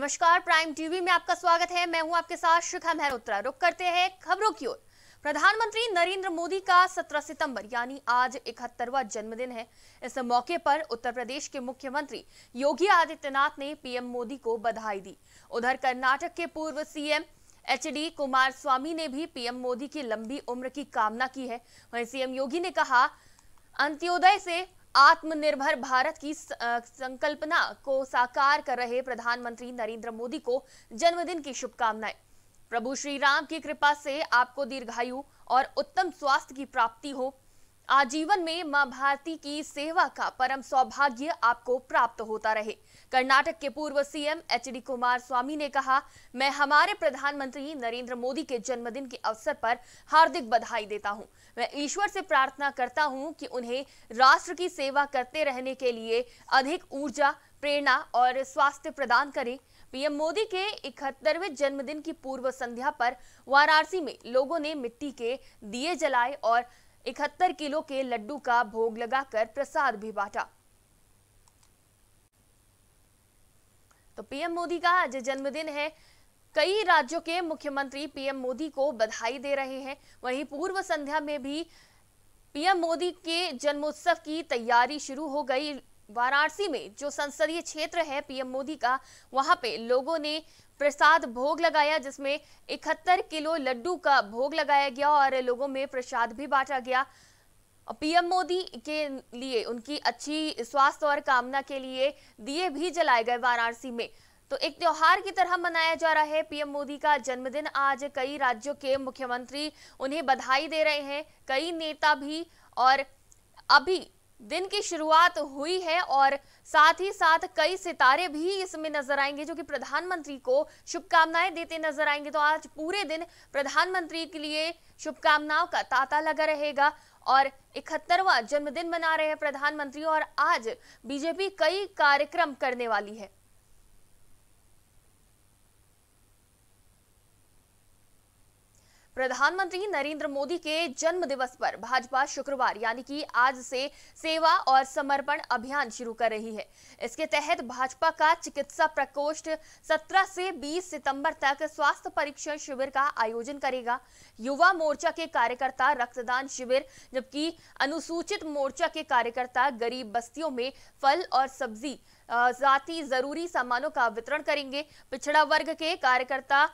नमस्कार prime TV में आपका स्वागत है मैं हूं आपके साथ शिखा मेहरोत्रा रुक करते हैं खबरों की ओर प्रधानमंत्री नरेंद्र मोदी का 17 सितंबर यानी आज इकहत्तरवा जन्मदिन है इस मौके पर उत्तर प्रदेश के मुख्यमंत्री योगी आदित्यनाथ ने पीएम मोदी को बधाई दी उधर कर्नाटक के पूर्व CM H D Kumaraswamy ने भी पीएम मोदी की लंबी उम्र की कामना की है वही सीएम योगी ने कहा अंत्योदय से आत्मनिर्भर भारत की संकल्पना को साकार कर रहे प्रधानमंत्री नरेंद्र मोदी को जन्मदिन की शुभकामनाएं प्रभु श्री राम की कृपा से आपको दीर्घायु और उत्तम स्वास्थ्य की प्राप्ति हो आजीवन में मां भारती की सेवा का परम सौभाग्य आपको प्राप्त होता रहे कर्नाटक के पूर्व CM H D Kumaraswamy ने कहा मैं हमारे प्रधानमंत्री नरेंद्र मोदी के जन्मदिन के अवसर पर हार्दिक बधाई देता हूं मैं ईश्वर से प्रार्थना करता हूं कि उन्हें राष्ट्र की सेवा करते रहने के लिए अधिक ऊर्जा प्रेरणा और स्वास्थ्य प्रदान करें पीएम मोदी के इकहत्तरवें जन्मदिन की पूर्व संध्या पर वाराणसी में लोगों ने मिट्टी के दिए जलाए और इकहत्तर किलो के लड्डू का भोग लगाकर प्रसाद भी बांटा तो पीएम मोदी का आज जन्मदिन है कई राज्यों के मुख्यमंत्री पीएम मोदी को बधाई दे रहे हैं वहीं पूर्व संध्या में भी पीएम मोदी के जन्मोत्सव की तैयारी शुरू हो गई वाराणसी में जो संसदीय क्षेत्र है पीएम मोदी का वहां पे लोगों ने प्रसाद भोग लगाया जिसमें इकहत्तर किलो लड्डू का भोग लगाया गया और लोगों में प्रसाद भी बांटा गया पीएम मोदी के लिए उनकी अच्छी स्वास्थ्य और कामना के लिए दिए भी जलाए गए वाराणसी में तो एक त्योहार की तरह मनाया जा रहा है पीएम मोदी का जन्मदिन आज कई राज्यों के मुख्यमंत्री उन्हें बधाई दे रहे हैं कई नेता भी और अभी दिन की शुरुआत हुई है और साथ ही साथ कई सितारे भी इसमें नजर आएंगे जो कि प्रधानमंत्री को शुभकामनाएं देते नजर आएंगे तो आज पूरे दिन प्रधानमंत्री के लिए शुभकामनाओं का तांता लगा रहेगा और इकहत्तरवा जन्मदिन मना रहे हैं प्रधानमंत्री और आज बीजेपी कई कार्यक्रम करने वाली है प्रधानमंत्री नरेंद्र मोदी के जन्म दिवस पर भाजपा शुक्रवार यानी कि आज से सेवा और समर्पण अभियान शुरू कर रही है इसके तहत भाजपा का चिकित्सा प्रकोष्ठ 17 से 20 सितंबर तक स्वास्थ्य परीक्षण शिविर का आयोजन करेगा युवा मोर्चा के कार्यकर्ता रक्तदान शिविर जबकि अनुसूचित मोर्चा के कार्यकर्ता गरीब बस्तियों में फल और सब्जी जाति जरूरी सामानों का वितरण करेंगे पिछड़ा वर्ग के कार्यकर्ता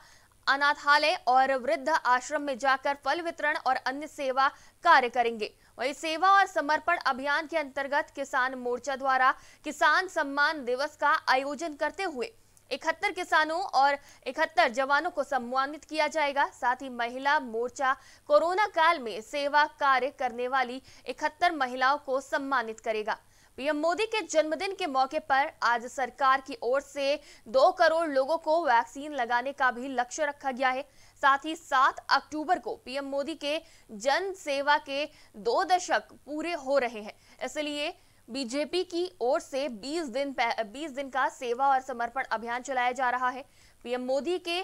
अनाथालय और वृद्ध आश्रम में जाकर फल वितरण और अन्य सेवा कार्य करेंगे वही सेवा और समर्पण अभियान के अंतर्गत किसान मोर्चा द्वारा किसान सम्मान दिवस का आयोजन करते हुए इकहत्तर किसानों और इकहत्तर जवानों को सम्मानित किया जाएगा साथ ही महिला मोर्चा कोरोना काल में सेवा कार्य करने वाली इकहत्तर महिलाओं को सम्मानित करेगा पीएम मोदी के जन्मदिन के मौके पर आज सरकार की ओर से दो करोड़ लोगों को वैक्सीन लगाने का भी लक्ष्य रखा गया है साथ ही सात अक्टूबर को पीएम मोदी के जन सेवा के दो दशक पूरे हो रहे हैं इसलिए बीजेपी की ओर से 20 दिन 20 दिन का सेवा और समर्पण अभियान चलाया जा रहा है पीएम मोदी के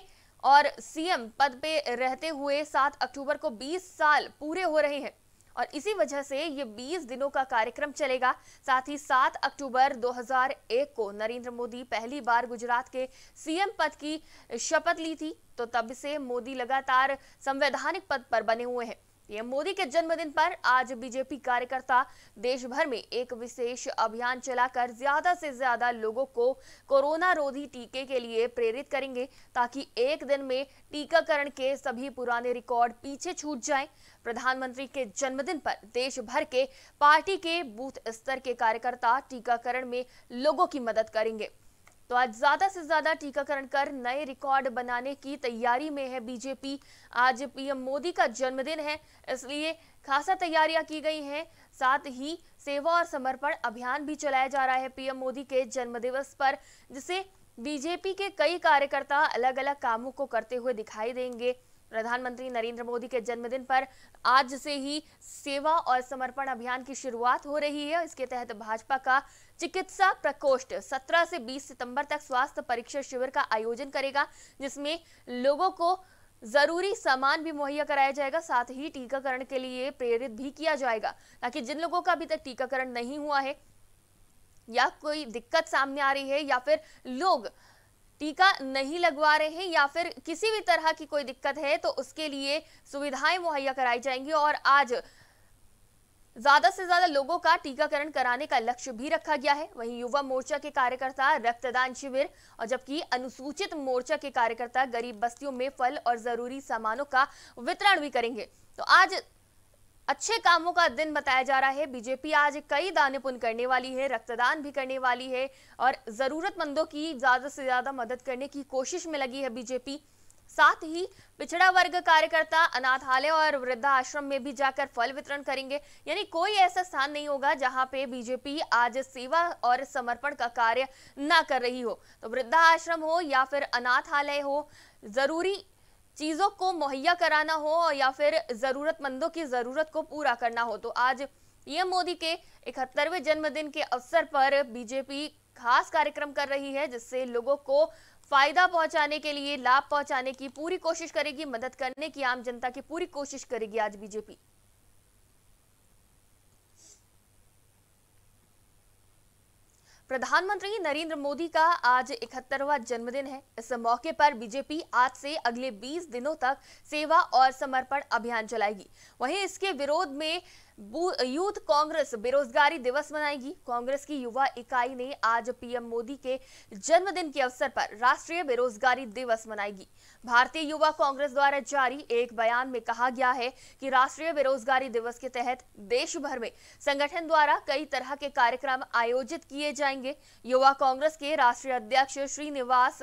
और सीएम पद पे रहते हुए सात अक्टूबर को 20 साल पूरे हो रहे हैं और इसी वजह से ये 20 दिनों का कार्यक्रम चलेगा साथ ही 7 अक्टूबर 2001 को नरेंद्र मोदी पहली बार गुजरात के सीएम पद की शपथ ली थी तो तब से मोदी लगातार संवैधानिक पद पर बने हुए हैं पीएम मोदी के जन्मदिन पर आज बीजेपी कार्यकर्ता देश भर में एक विशेष अभियान चलाकर ज्यादा से ज्यादा लोगों को कोरोना रोधी टीके के लिए प्रेरित करेंगे ताकि एक दिन में टीकाकरण के सभी पुराने रिकॉर्ड पीछे छूट जाएं। प्रधानमंत्री के जन्मदिन पर देश भर के पार्टी के बूथ स्तर के कार्यकर्ता टीकाकरण में लोगों की मदद करेंगे तो आज ज्यादा से ज्यादा टीकाकरण कर नए रिकॉर्ड बनाने की तैयारी में है बीजेपी आज पीएम मोदी का जन्मदिन है इसलिए खासा तैयारियां की गई हैं साथ ही सेवा और समर्पण अभियान भी चलाया जा रहा है पीएम मोदी के जन्मदिवस पर जिसे बीजेपी के कई कार्यकर्ता अलग अलग कामों को करते हुए दिखाई देंगे प्रधानमंत्री नरेंद्र मोदी के जन्मदिन पर आज से ही सेवा और समर्पण अभियान की शुरुआत हो रही है इसके तहत भाजपा का चिकित्सा प्रकोष्ठ 17 से 20 सितंबर तक स्वास्थ्य परीक्षा शिविर का आयोजन करेगा जिसमें लोगों को जरूरी सामान भी मुहैया कराया जाएगा साथ ही टीकाकरण के लिए प्रेरित भी किया जाएगा ताकि जिन लोगों का अभी तक टीकाकरण नहीं हुआ है या कोई दिक्कत सामने आ रही है या फिर लोग टीका नहीं लगवा रहे हैं या फिर किसी भी तरह की कोई दिक्कत है तो उसके लिए सुविधाएं मुहैया कराई जाएंगी और आज ज्यादा से ज्यादा लोगों का टीकाकरण कराने का लक्ष्य भी रखा गया है वहीं युवा मोर्चा के कार्यकर्ता रक्तदान शिविर और जबकि अनुसूचित मोर्चा के कार्यकर्ता गरीब बस्तियों में फल और जरूरी सामानों का वितरण भी करेंगे तो आज अच्छे कामों का दिन बताया जा रहा है बीजेपी आज कई दाने पुन करने वाली है रक्तदान भी करने वाली है और जरूरतमंदों की ज्यादा से ज्यादा मदद करने की कोशिश में लगी है बीजेपी साथ ही पिछड़ा वर्ग कार्यकर्ता अनाथालय और वृद्धाश्रम में भी जाकर फल वितरण करेंगे यानी कोई ऐसा स्थान नहीं होगा जहां पे बीजेपी आज सेवा और समर्पण का कार्य ना कर रही हो तो आश्रम हो या फिर अनाथालय हो जरूरी चीजों को मुहैया कराना हो या फिर जरूरतमंदों की जरूरत को पूरा करना हो तो आज पीएम मोदी के इकहत्तरवें जन्मदिन के अवसर पर बीजेपी खास कार्यक्रम कर रही है जिससे लोगों को फायदा पहुंचाने के लिए लाभ पहुंचाने की पूरी कोशिश करेगी मदद करने की आम जनता की पूरी कोशिश करेगी आज बीजेपी प्रधानमंत्री नरेंद्र मोदी का आज इकहत्तरवा जन्मदिन है इस मौके पर बीजेपी आज से अगले 20 दिनों तक सेवा और समर्पण अभियान चलाएगी वहीं इसके विरोध में यूथ कांग्रेस बेरोजगारी दिवस मनाएगी कांग्रेस की युवा इकाई ने आज पीएम मोदी के जन्मदिन के अवसर पर राष्ट्रीय बेरोजगारी दिवस मनाएगी भारतीय युवा कांग्रेस द्वारा जारी एक बयान में कहा गया है कि राष्ट्रीय बेरोजगारी दिवस के तहत देश भर में संगठन द्वारा कई तरह के कार्यक्रम आयोजित किए जाएंगे युवा कांग्रेस के राष्ट्रीय अध्यक्ष श्रीनिवास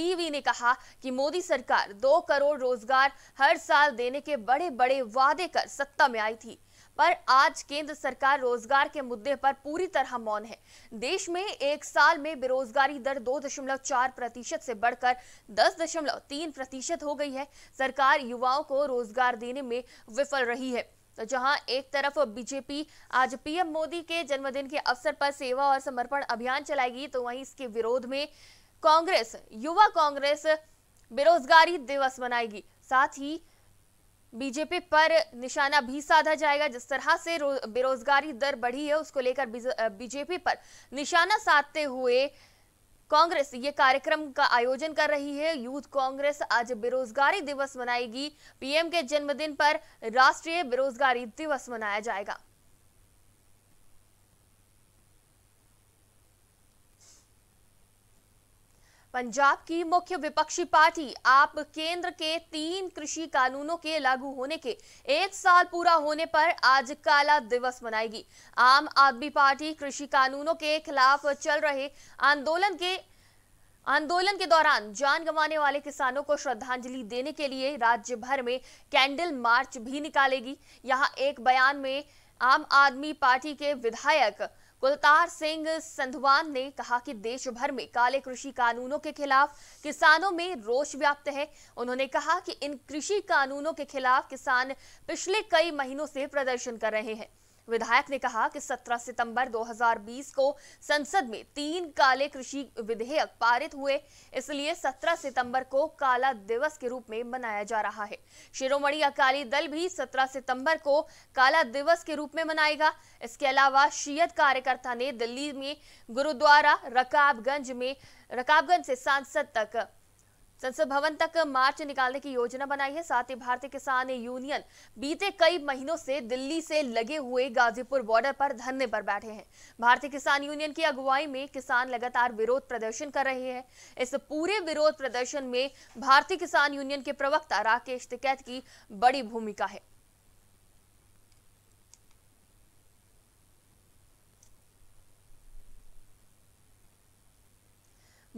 बीवी ने कहा कि मोदी सरकार दो करोड़ रोजगार हर साल देने के बड़े बड़े वादे कर सत्ता में आई थी पर आज केंद्र सरकार रोजगार के मुद्दे पर पूरी तरह मौन है देश में एक साल में बेरोजगारी दर 2.4 प्रतिशत से बढ़कर 10.3 प्रतिशत हो गई है सरकार युवाओं को रोजगार देने में विफल रही है तो जहां एक तरफ बीजेपी आज पीएम मोदी के जन्मदिन के अवसर पर सेवा और समर्पण अभियान चलाएगी तो वहीं इसके विरोध में कांग्रेस युवा कांग्रेस बेरोजगारी दिवस मनाएगी साथ ही बीजेपी पर निशाना भी साधा जाएगा जिस तरह से बेरोजगारी दर बढ़ी है उसको लेकर बीजेपी पर निशाना साधते हुए कांग्रेस ये कार्यक्रम का आयोजन कर रही है यूथ कांग्रेस आज बेरोजगारी दिवस मनाएगी पीएम के जन्मदिन पर राष्ट्रीय बेरोजगारी दिवस मनाया जाएगा पंजाब की मुख्य विपक्षी पार्टी आप केंद्र के तीन कृषि कानूनों के लागू होने के एक साल पूरा होने पर आज काला दिवस मनाएगी आम आदमी पार्टी कृषि कानूनों के खिलाफ चल रहे आंदोलन के आंदोलन के दौरान जान गंवाने वाले किसानों को श्रद्धांजलि देने के लिए राज्य भर में कैंडल मार्च भी निकालेगी यहां एक बयान में आम आदमी पार्टी के विधायक कुलतार सिंह संधवान ने कहा कि देश भर में काले कृषि कानूनों के खिलाफ किसानों में रोष व्याप्त है उन्होंने कहा कि इन कृषि कानूनों के खिलाफ किसान पिछले कई महीनों से प्रदर्शन कर रहे हैं विधायक ने कहा कि 17 सितंबर 2020 को संसद में तीन काले कृषि विधेयक पारित हुए इसलिए 17 सितंबर को काला दिवस के रूप में मनाया जा रहा है शिरोमणि अकाली दल भी 17 सितंबर को काला दिवस के रूप में मनाएगा इसके अलावा शीयत कार्यकर्ता ने दिल्ली में गुरुद्वारा रकाबगंज में रकाबगंज से सांसद तक संसद भवन तक मार्च निकालने की योजना बनाई है साथ ही भारतीय किसान यूनियन बीते कई महीनों से दिल्ली से लगे हुए गाजीपुर बॉर्डर पर धरने पर बैठे हैं भारतीय किसान यूनियन की अगुवाई में किसान लगातार विरोध प्रदर्शन कर रहे हैं इस पूरे विरोध प्रदर्शन में भारतीय किसान यूनियन के प्रवक्ता राकेश टिकैत की बड़ी भूमिका है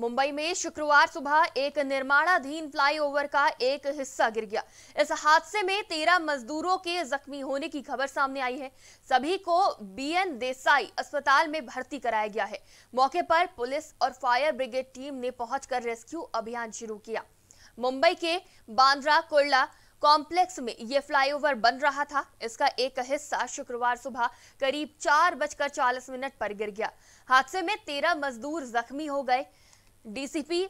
मुंबई में शुक्रवार सुबह एक निर्माणाधीन फ्लाईओवर का एक हिस्सा गिर गया इस हादसे में तेरह मजदूरों के जख्मी होने की खबर सामने आई है सभी को बीएन देसाई अस्पताल में भर्ती कराया गया है मौके पर पुलिस और फायर ब्रिगेड टीम ने पहुंचकर रेस्क्यू अभियान शुरू किया मुंबई के बांद्रा कुर्ला कॉम्प्लेक्स में यह फ्लाईओवर बन रहा था इसका एक हिस्सा शुक्रवार सुबह करीब चार बजकर चालीस मिनट पर गिर गया हादसे में तेरह मजदूर जख्मी हो गए डीसीपी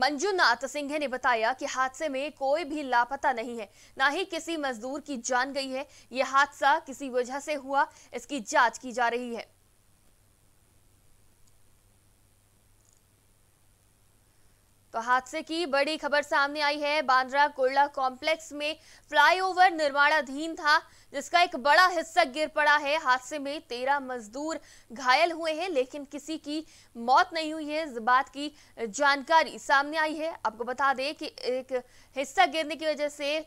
मंजूनाथ सिंह ने बताया कि हादसे में कोई भी लापता नहीं है ना ही किसी मजदूर की जान गई है यह हादसा किसी वजह से हुआ इसकी जांच की जा रही है तो हादसे की बड़ी खबर सामने आई है बांद्रा कुर्ला कॉम्प्लेक्स में फ्लाईओवर निर्माणाधीन था जिसका एक बड़ा हिस्सा गिर पड़ा है हादसे में तेरह मजदूर घायल हुए हैं लेकिन किसी की मौत नहीं हुई है इस बात की जानकारी सामने आई है आपको बता दें कि एक हिस्सा गिरने की वजह से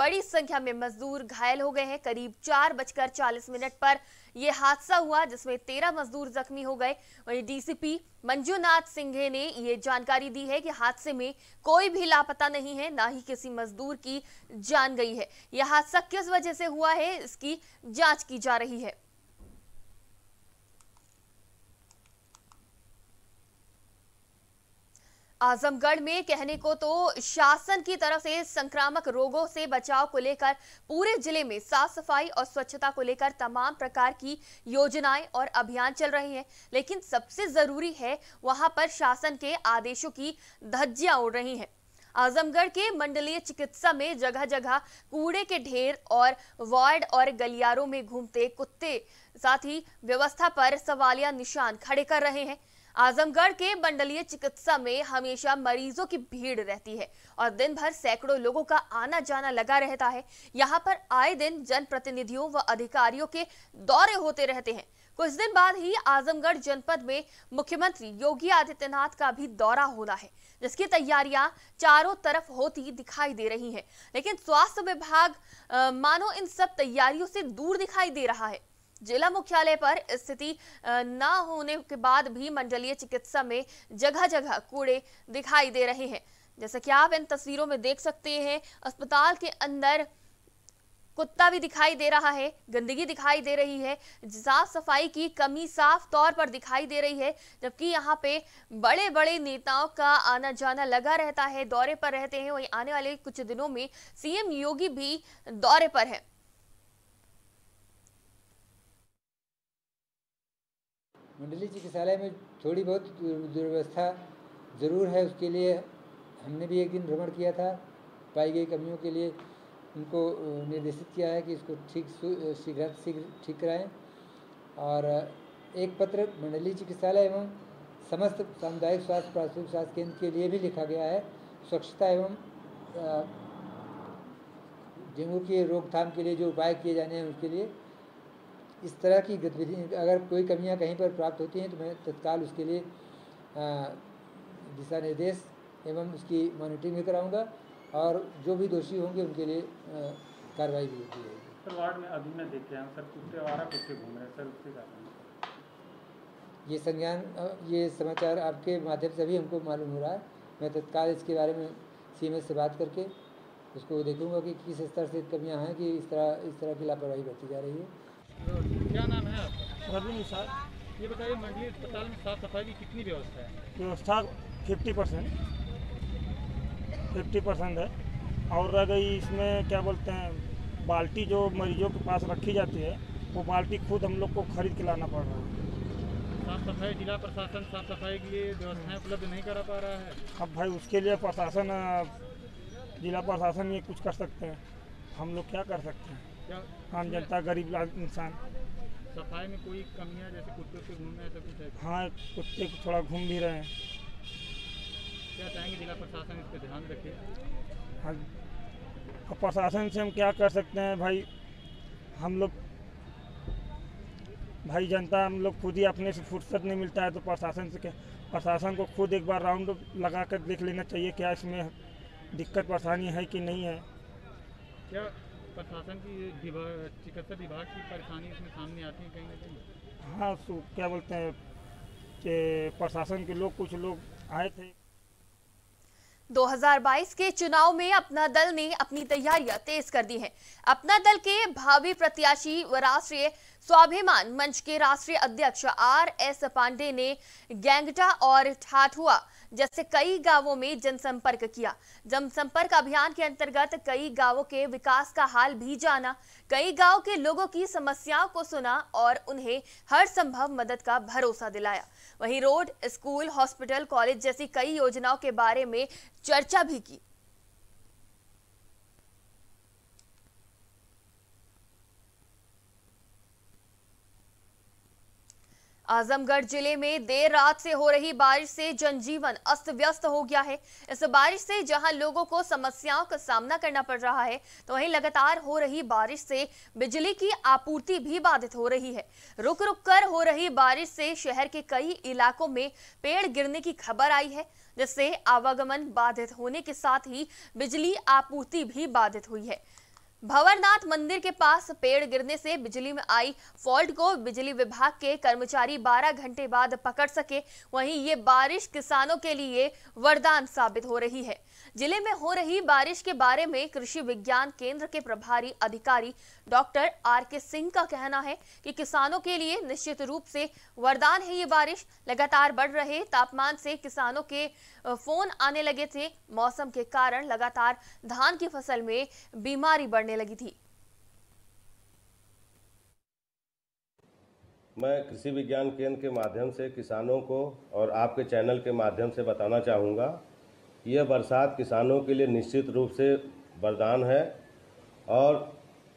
बड़ी संख्या में मजदूर घायल हो गए हैं करीब चार बजकर चालीस मिनट पर ये हादसा हुआ जिसमें तेरह मजदूर जख्मी हो गए वहीं डीसीपी मंजूनाथ सिंघे ने ये जानकारी दी है कि हादसे में कोई भी लापता नहीं है ना ही किसी मजदूर की जान गई है यह हादसा किस वजह से हुआ है इसकी जांच की जा रही है आजमगढ़ में कहने को तो शासन की तरफ से संक्रामक रोगों से बचाव को लेकर पूरे जिले में साफ सफाई और स्वच्छता को लेकर तमाम प्रकार की योजनाएं और अभियान चल रहे हैं लेकिन सबसे जरूरी है वहां पर शासन के आदेशों की धज्जियां उड़ रही हैं आजमगढ़ के मंडलीय चिकित्सा में जगह जगह कूड़े के ढेर और वार्ड और गलियारों में घूमते कुत्ते साथ ही व्यवस्था पर सवालिया निशान खड़े कर रहे हैं आजमगढ़ के मंडलीय चिकित्सा में हमेशा मरीजों की भीड़ रहती है और दिन भर सैकड़ों लोगों का आना जाना लगा रहता है यहाँ पर आए दिन जनप्रतिनिधियों व अधिकारियों के दौरे होते रहते हैं कुछ दिन बाद ही आजमगढ़ जनपद में मुख्यमंत्री योगी आदित्यनाथ का भी दौरा होना है जिसकी तैयारियां चारों तरफ होती दिखाई दे रही हैं लेकिन स्वास्थ्य विभाग मानो इन सब तैयारियों से दूर दिखाई दे रहा है जिला मुख्यालय पर स्थिति न होने के बाद भी मंडलीय चिकित्सा में जगह जगह कूड़े दिखाई दे रहे हैं जैसा कि आप इन तस्वीरों में देख सकते हैं अस्पताल के अंदर कुत्ता भी दिखाई दे रहा है गंदगी दिखाई दे रही है साफ सफाई की कमी साफ तौर पर दिखाई दे रही है जबकि यहाँ पे बड़े बड़े नेताओं का आना जाना लगा रहता है दौरे पर रहते हैं वहीं आने वाले कुछ दिनों में सीएम योगी भी दौरे पर हैं मंडली चिकित्सालय में थोड़ी बहुत दुर्व्यवस्था ज़रूर है उसके लिए हमने भी एक दिन भ्रमण किया था पाई गई कमियों के लिए उनको निर्देशित किया है कि इसको ठीक शीघ्र शीघ्र ठीक कराएं और एक पत्र मंडली चिकित्सालय एवं समस्त सामुदायिक स्वास्थ्य प्राथमिक स्वास्थ्य केंद्र के लिए भी लिखा गया है स्वच्छता एवं डेंगू की रोकथाम के लिए जो उपाय किए जाने हैं उसके लिए इस तरह की गतिविधि अगर कोई कमियां कहीं पर प्राप्त होती हैं तो मैं तत्काल उसके लिए दिशा निर्देश एवं उसकी मॉनिटरिंग भी कराऊंगा और जो भी दोषी होंगे उनके लिए कार्रवाई भी होती है सर वार्ड में अभी मैं देख रहा सर कुत्ते वारा कुत्ते घूम रहे हैं सर उसके कारण ये संज्ञान ये समाचार आपके माध्यम से भी हमको मालूम हो रहा है मैं तत्काल इसके बारे में सी से बात करके उसको देखूंगा कि किस स्तर से कमियां हैं कि इस तरह इस तरह की लापरवाही बढ़ती जा रही है क्या नाम है आपका ये बताइए मंडली अस्पताल में साफ सफाई की कितनी व्यवस्था है व्यवस्था फिफ्टी परसेंट फिफ्टी परसेंट है और रह गई इसमें क्या बोलते हैं बाल्टी जो मरीजों के पास रखी जाती है वो बाल्टी खुद हम लोग को खरीद के लाना पड़ रहा है साफ सफाई जिला प्रशासन साफ सफाई के लिए व्यवस्थाएं उपलब्ध नहीं करा पा रहा है अब भाई उसके लिए प्रशासन जिला प्रशासन ये कुछ कर सकते हैं हम लोग क्या कर सकते हैं आम जनता गरीब इंसान सफाई में कोई कमी जैसे कुत्ते से घूम रहे हैं तो कुछ हाँ कुत्ते को थोड़ा घूम भी रहे हैं क्या चाहेंगे जिला प्रशासन इस पर ध्यान रखे हाँ प्रशासन से हम क्या कर सकते हैं भाई हम लोग भाई जनता हम लोग खुद ही अपने से फुर्सत नहीं मिलता है तो प्रशासन से क्या प्रशासन को खुद एक बार राउंड लगा कर देख लेना चाहिए क्या इसमें दिक्कत परेशानी है कि नहीं है क्या प्रशासन की चिकित्सा विभाग की परेशानी इसमें सामने आती है कहीं ना कहीं हाँ तो क्या बोलते हैं कि प्रशासन के लोग कुछ लोग आए थे 2022 के चुनाव में अपना दल ने अपनी तैयारियां तेज कर दी हैं। अपना दल के भावी प्रत्याशी व राष्ट्रीय स्वाभिमान मंच के राष्ट्रीय अध्यक्ष आर एस पांडे ने गैंगटा और ठाठुआ जैसे कई गांवों में जनसंपर्क किया जनसंपर्क अभियान के अंतर्गत कई गांवों के विकास का हाल भी जाना कई गांव के लोगों की समस्याओं को सुना और उन्हें हर संभव मदद का भरोसा दिलाया वहीं रोड स्कूल हॉस्पिटल कॉलेज जैसी कई योजनाओं के बारे में चर्चा भी की आजमगढ़ जिले में देर रात से हो रही बारिश से जनजीवन अस्त व्यस्त हो गया है इस बारिश से जहां लोगों को समस्याओं का सामना करना पड़ रहा है तो वहीं लगातार हो रही बारिश से बिजली की आपूर्ति भी बाधित हो रही है रुक रुक कर हो रही बारिश से शहर के कई इलाकों में पेड़ गिरने की खबर आई है जिससे आवागमन बाधित होने के साथ ही बिजली आपूर्ति भी बाधित हुई है भवरनाथ मंदिर के पास पेड़ गिरने से बिजली में आई फॉल्ट को बिजली विभाग के कर्मचारी 12 घंटे बाद पकड़ सके वहीं ये बारिश किसानों के लिए वरदान साबित हो रही है जिले में हो रही बारिश के बारे में कृषि विज्ञान केंद्र के प्रभारी अधिकारी डॉक्टर आर के सिंह का कहना है कि किसानों के लिए निश्चित रूप से वरदान है ये बारिश लगातार बढ़ रहे तापमान से किसानों के फोन आने लगे थे मौसम के कारण लगातार धान की फसल में बीमारी बढ़ने लगी थी मैं कृषि विज्ञान केंद्र के माध्यम से किसानों को और आपके चैनल के माध्यम से बताना चाहूँगा यह बरसात किसानों के लिए निश्चित रूप से वरदान है और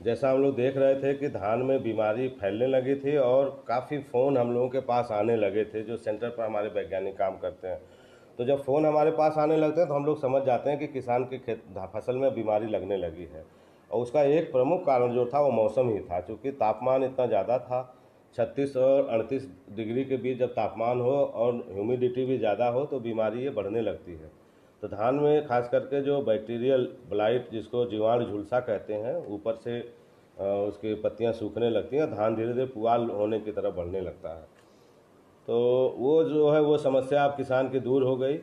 जैसा हम लोग देख रहे थे कि धान में बीमारी फैलने लगी थी और काफ़ी फ़ोन हम लोगों के पास आने लगे थे जो सेंटर पर हमारे वैज्ञानिक काम करते हैं तो जब फ़ोन हमारे पास आने लगते हैं तो हम लोग समझ जाते हैं कि किसान के खेत फसल में बीमारी लगने लगी है और उसका एक प्रमुख कारण जो था वो मौसम ही था चूँकि तापमान इतना ज़्यादा था छत्तीस और अड़तीस डिग्री के बीच जब तापमान हो और ह्यूमिडिटी भी ज़्यादा हो तो बीमारी ये बढ़ने लगती है तो धान में खास करके जो बैक्टीरियल ब्लाइट जिसको जीवाणु झुलसा कहते हैं ऊपर से उसकी पत्तियां सूखने लगती हैं धान धीरे धीरे पुआल होने की तरफ बढ़ने लगता है तो वो जो है वो समस्या अब किसान की दूर हो गई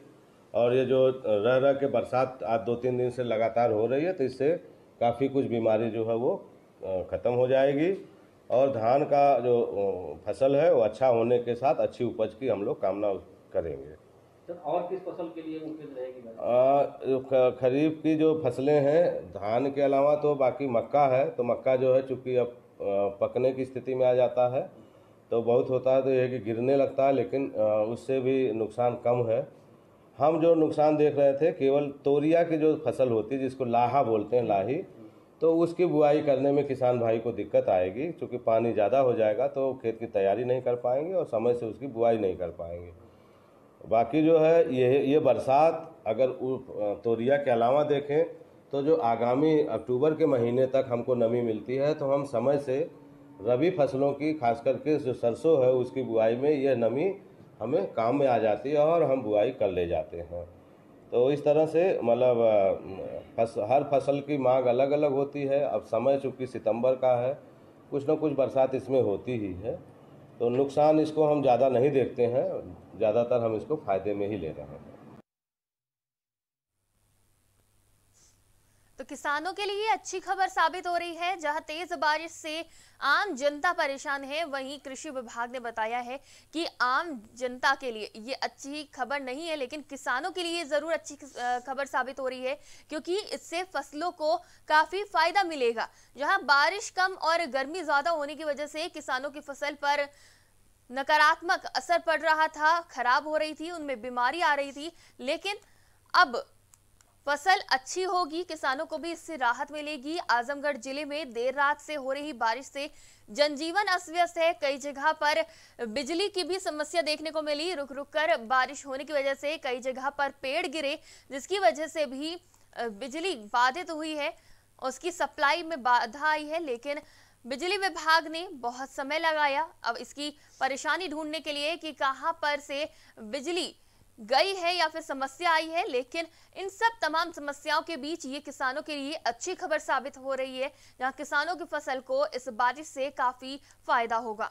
और ये जो रह रह के बरसात आज दो तीन दिन से लगातार हो रही है तो इससे काफ़ी कुछ बीमारी जो है वो ख़त्म हो जाएगी और धान का जो फसल है वो अच्छा होने के साथ अच्छी उपज की हम लोग कामना करेंगे तो और किस फसल के लिए रहेगी खरीफ की जो फसलें हैं धान के अलावा तो बाकी मक्का है तो मक्का जो है चूँकि अब पकने की स्थिति में आ जाता है तो बहुत होता है तो यह कि गिरने लगता है लेकिन उससे भी नुकसान कम है हम जो नुकसान देख रहे थे केवल तोरिया की जो फसल होती है जिसको लाहा बोलते हैं लाही तो उसकी बुआई करने में किसान भाई को दिक्कत आएगी चूँकि पानी ज़्यादा हो जाएगा तो खेत की तैयारी नहीं कर पाएंगे और समय से उसकी बुआई नहीं कर पाएंगे बाकी जो है ये ये बरसात अगर तोरिया के अलावा देखें तो जो आगामी अक्टूबर के महीने तक हमको नमी मिलती है तो हम समय से रबी फसलों की खास करके जो सरसों है उसकी बुआई में यह नमी हमें काम में आ जाती है और हम बुआई कर ले जाते हैं तो इस तरह से मतलब फस, हर फसल की मांग अलग अलग होती है अब समय चूँकि सितंबर का है कुछ ना कुछ बरसात इसमें होती ही है तो नुकसान इसको हम ज़्यादा नहीं देखते हैं ज़्यादातर हम इसको फ़ायदे में ही ले रहे हैं तो किसानों के लिए अच्छी खबर साबित हो रही है जहां तेज बारिश से आम जनता परेशान है वहीं कृषि विभाग ने बताया है कि आम जनता के लिए ये अच्छी खबर नहीं है लेकिन किसानों के लिए जरूर अच्छी खबर साबित हो रही है क्योंकि इससे फसलों को काफी फायदा मिलेगा जहां बारिश कम और गर्मी ज्यादा होने की वजह से किसानों की फसल पर नकारात्मक असर पड़ रहा था खराब हो रही थी उनमें बीमारी आ रही थी लेकिन अब फसल अच्छी होगी किसानों को भी इससे राहत मिलेगी आजमगढ़ जिले में देर रात से हो रही बारिश से जनजीवन अस्त व्यस्त है कई जगह पर बिजली की भी समस्या देखने को मिली रुक रुक कर बारिश होने की वजह से कई जगह पर पेड़ गिरे जिसकी वजह से भी बिजली बाधित हुई है उसकी सप्लाई में बाधा आई है लेकिन बिजली विभाग ने बहुत समय लगाया अब इसकी परेशानी ढूंढने के लिए कि कहां पर से बिजली गई है या फिर समस्या आई है लेकिन इन सब तमाम समस्याओं के बीच ये किसानों के लिए अच्छी खबर साबित हो रही है जहां किसानों की फसल को इस बारिश से काफी फायदा होगा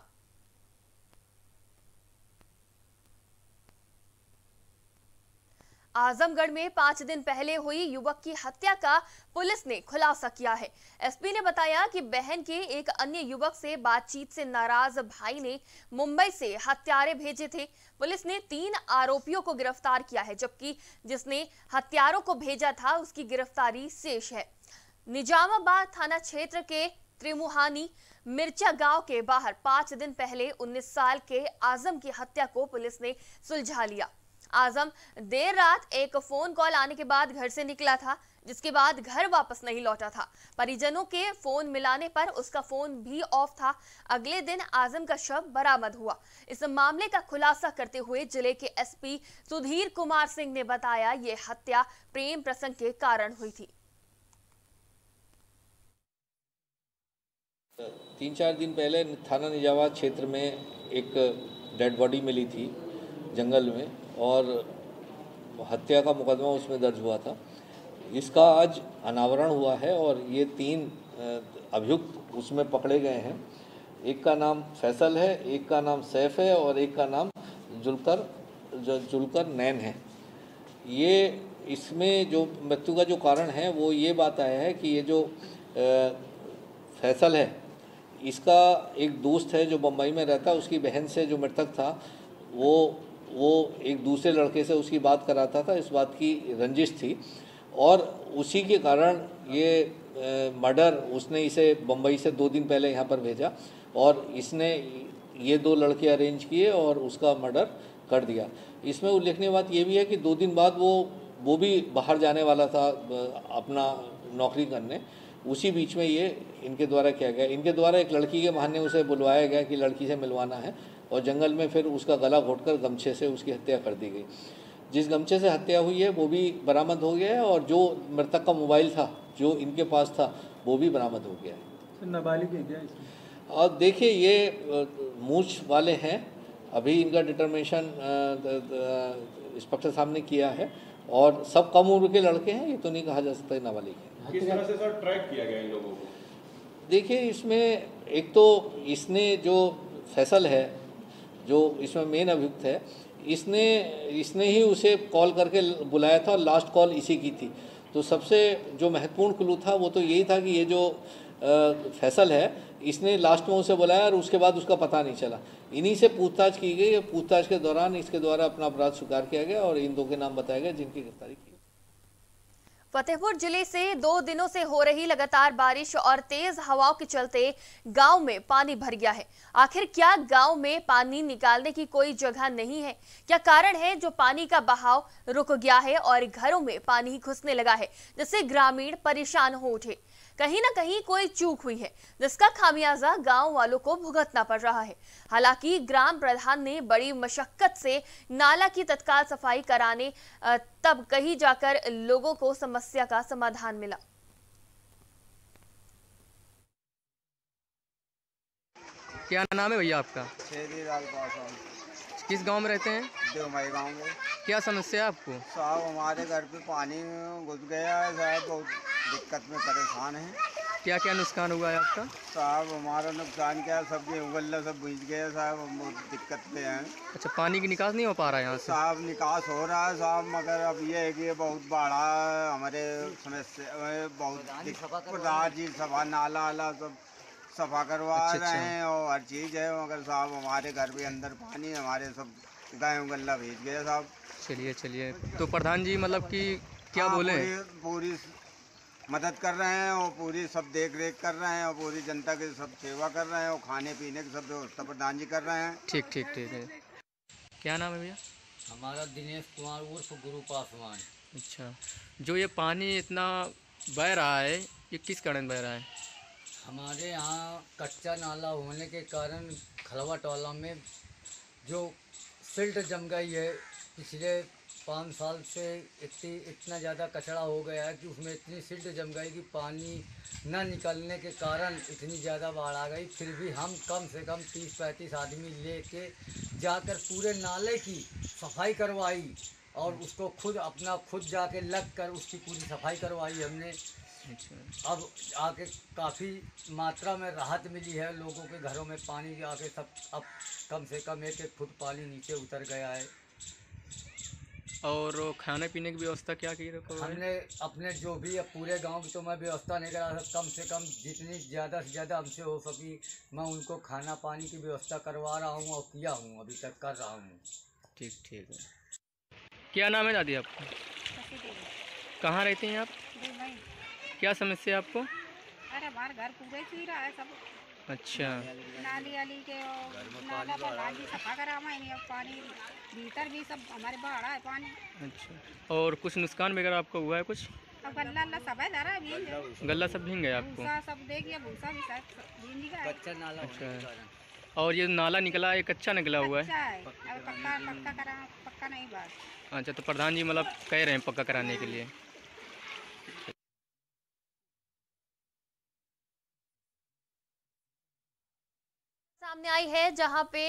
आजमगढ़ में पांच दिन पहले हुई युवक की हत्या का पुलिस ने खुलासा किया है एसपी ने बताया कि बहन के एक अन्य युवक से बातचीत से नाराज भाई ने मुंबई से हत्यारे भेजे थे पुलिस ने तीन आरोपियों को गिरफ्तार किया है जबकि जिसने हत्यारों को भेजा था उसकी गिरफ्तारी शेष है निजामाबाद थाना क्षेत्र के त्रिमुहानी मिर्चा गांव के बाहर पांच दिन पहले 19 साल के आजम की हत्या को पुलिस ने सुलझा लिया आजम देर रात एक फोन कॉल आने के बाद घर से निकला था जिसके बाद घर वापस नहीं लौटा था परिजनों के फोन मिलाने पर उसका फोन भी ऑफ था अगले दिन आजम का शव बरामद हुआ इस मामले का खुलासा करते हुए जिले के एसपी सुधीर कुमार सिंह ने बताया ये हत्या प्रेम प्रसंग के कारण हुई थी तीन चार दिन पहले थाना निजावाद क्षेत्र में एक डेड बॉडी मिली थी जंगल में और हत्या का मुकदमा उसमें दर्ज हुआ था इसका आज अनावरण हुआ है और ये तीन अभियुक्त उसमें पकड़े गए हैं एक का नाम फैसल है एक का नाम सैफ है और एक का नाम जुलकर जुलकर नैन है ये इसमें जो मृत्यु का जो कारण है वो ये बात आया है कि ये जो फैसल है इसका एक दोस्त है जो बम्बई में रहता है उसकी बहन से जो मृतक था वो वो एक दूसरे लड़के से उसकी बात कराता था इस बात की रंजिश थी और उसी के कारण ये मर्डर उसने इसे बम्बई से दो दिन पहले यहाँ पर भेजा और इसने ये दो लड़के अरेंज किए और उसका मर्डर कर दिया इसमें उल्लेखनीय बात यह भी है कि दो दिन बाद वो वो भी बाहर जाने वाला था अपना नौकरी करने उसी बीच में ये इनके द्वारा किया गया इनके द्वारा एक लड़की के बहाने उसे बुलवाया गया कि लड़की से मिलवाना है और जंगल में फिर उसका गला घोट गमछे से उसकी हत्या कर दी गई जिस गमछे से हत्या हुई है वो भी बरामद हो गया है और जो मृतक का मोबाइल था जो इनके पास था वो भी बरामद हो गया है तो नाबालिग और देखिए ये मूछ वाले हैं अभी इनका डिटर्मिनेशन इंस्पेक्टर साहब ने किया है और सब कम उम्र के लड़के हैं ये तो नहीं कहा जा सकता नाबालिग है देखिए इसमें एक तो इसने जो फैसल है जो इसमें मेन अभियुक्त है इसने इसने ही उसे कॉल करके बुलाया था और लास्ट कॉल इसी की थी तो सबसे जो महत्वपूर्ण क्लू था वो तो यही था कि ये जो फैसल है इसने लास्ट में उसे बुलाया और उसके बाद उसका पता नहीं चला इन्हीं से पूछताछ की गई पूछताछ के दौरान इसके द्वारा अपना अपराध स्वीकार किया गया और इन दो के नाम बताया गया जिनकी गिरफ्तारी की फतेहपुर जिले से दो दिनों से हो रही लगातार बारिश और तेज हवाओं के चलते गांव में पानी भर गया है आखिर क्या गांव में पानी निकालने की कोई जगह नहीं है क्या कारण है जो पानी का बहाव रुक गया है और घरों में पानी घुसने लगा है जिससे ग्रामीण परेशान हो उठे कहीं ना कहीं कोई चूक हुई है जिसका खामियाजा गांव वालों को भुगतना पड़ रहा है हालांकि ग्राम प्रधान ने बड़ी मशक्कत से नाला की तत्काल सफाई कराने तब कहीं जाकर लोगों को समस्या का समाधान मिला क्या नाम है भैया आपका किस गांव में रहते हैं देवमई गांव में क्या समस्या है आपको साहब हमारे घर पे पानी घुस गया है साहब बहुत दिक्कत में परेशान है क्या क्या नुकसान हुआ है आपका साहब हमारा नुकसान क्या सब गेहूँ सब भीज गया साहब हम बहुत दिक्कत में हैं अच्छा पानी की निकास नहीं हो पा रहा है यहाँ साहब निकास हो रहा है साहब मगर अब ये है कि ये बहुत बड़ा हमारे समस्या बहुत प्रधान जी सभा नाला आला सब सफा करवा अच्छा, रहे हैं और हर चीज़ है मगर साहब हमारे घर भी अंदर पानी हमारे सब गायों गल्ला भेज गया साहब चलिए चलिए तो प्रधान जी मतलब कि क्या हाँ, बोले पूरी मदद कर रहे हैं और पूरी सब देख रेख कर रहे हैं और पूरी जनता की सब सेवा कर रहे हैं और खाने पीने की सब व्यवस्था प्रधान जी कर रहे हैं ठीक ठीक ठीक है क्या नाम है भैया हमारा दिनेश कुमार उर्फ गुरु पासवान अच्छा जो ये पानी इतना बह रहा है ये किस कारण बह रहा है हमारे यहाँ कच्चा नाला होने के कारण खलवा टोला में जो सिल्ट जम गई है पिछले पाँच साल से इतनी इतना ज़्यादा कचरा हो गया है कि उसमें इतनी सिल्ट जम गई कि पानी न निकलने के कारण इतनी ज़्यादा बाढ़ आ गई फिर भी हम कम से कम तीस पैंतीस आदमी ले कर जाकर पूरे नाले की सफाई करवाई और उसको खुद अपना खुद जाके लग कर उसकी पूरी सफाई करवाई हमने अच्छा, अच्छा। अब आके काफ़ी मात्रा में राहत मिली है लोगों के घरों में पानी आके सब अब कम से कम एक एक फुट पानी नीचे उतर गया है और खाने पीने की व्यवस्था क्या की रखो हमने अपने जो भी अब पूरे गांव की तो मैं व्यवस्था नहीं करा सकता कम से कम जितनी ज़्यादा से ज़्यादा हमसे हो सकी मैं उनको खाना पानी की व्यवस्था करवा रहा हूँ और किया हूँ अभी तक कर रहा हूँ ठीक ठीक है क्या नाम है दादी आपका कहाँ रहती हैं आप क्या समस्या आपको अरे घर पूरे रहा है सब अच्छा नाली आली के नाला सफा पानी भीतर भी सब हमारे है पानी अच्छा और कुछ नुकसान वगैरह आपको हुआ है कुछ गला गल्ला सब भींग आपको अच्छा। और ये नाला निकला है कच्चा निकला हुआ है अच्छा तो प्रधान जी मतलब कह रहे हैं पक्का कराने के लिए सामने आई है जहां पे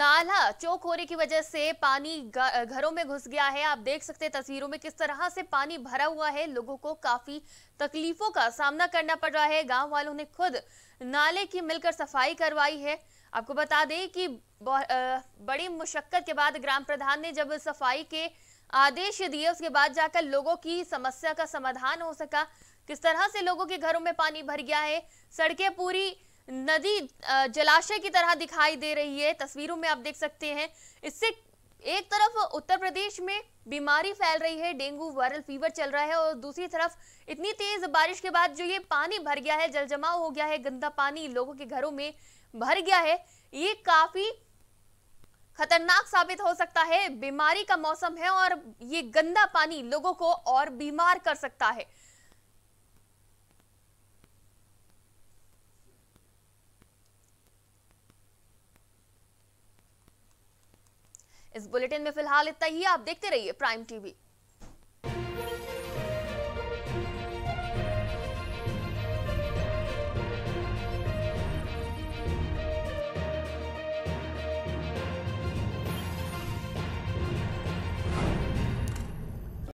नाला चौक होने की वजह से पानी घरों में घुस गया है आप देख सकते हैं तस्वीरों में किस तरह से पानी भरा हुआ है लोगों को काफी तकलीफों का सामना करना पड़ रहा है गांव वालों ने खुद नाले की मिलकर सफाई करवाई है आपको बता दें कि बड़ी मुशक्कत के बाद ग्राम प्रधान ने जब सफाई के आदेश दिए उसके बाद जाकर लोगों की समस्या का समाधान हो सका किस तरह से लोगों के घरों में पानी भर गया है सड़कें पूरी नदी जलाशय की तरह दिखाई दे रही है तस्वीरों में आप देख सकते हैं इससे एक तरफ उत्तर प्रदेश में बीमारी फैल रही है डेंगू वायरल फीवर चल रहा है और दूसरी तरफ इतनी तेज बारिश के बाद जो ये पानी भर गया है जल जमाव हो गया है गंदा पानी लोगों के घरों में भर गया है ये काफी खतरनाक साबित हो सकता है बीमारी का मौसम है और ये गंदा पानी लोगों को और बीमार कर सकता है इस बुलेटिन में फिलहाल इतना ही आप देखते रहिए प्राइम टीवी